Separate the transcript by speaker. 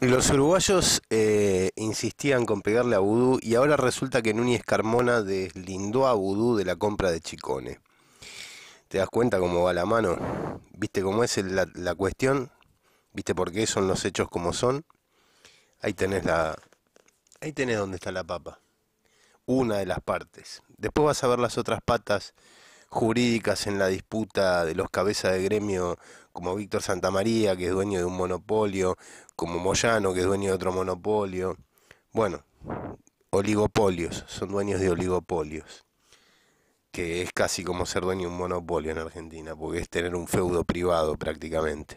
Speaker 1: Los uruguayos eh, insistían con pegarle a Vudú y ahora resulta que Núñez Carmona deslindó a Vudú de la compra de Chicone. ¿Te das cuenta cómo va la mano? ¿Viste cómo es la, la, cuestión? ¿Viste por qué son los hechos como son? Ahí tenés la. Ahí tenés donde está la papa. Una de las partes. Después vas a ver las otras patas jurídicas en la disputa de los cabezas de gremio como Víctor Santamaría, que es dueño de un monopolio, como Moyano, que es dueño de otro monopolio. Bueno, oligopolios, son dueños de oligopolios, que es casi como ser dueño de un monopolio en Argentina, porque es tener un feudo privado prácticamente.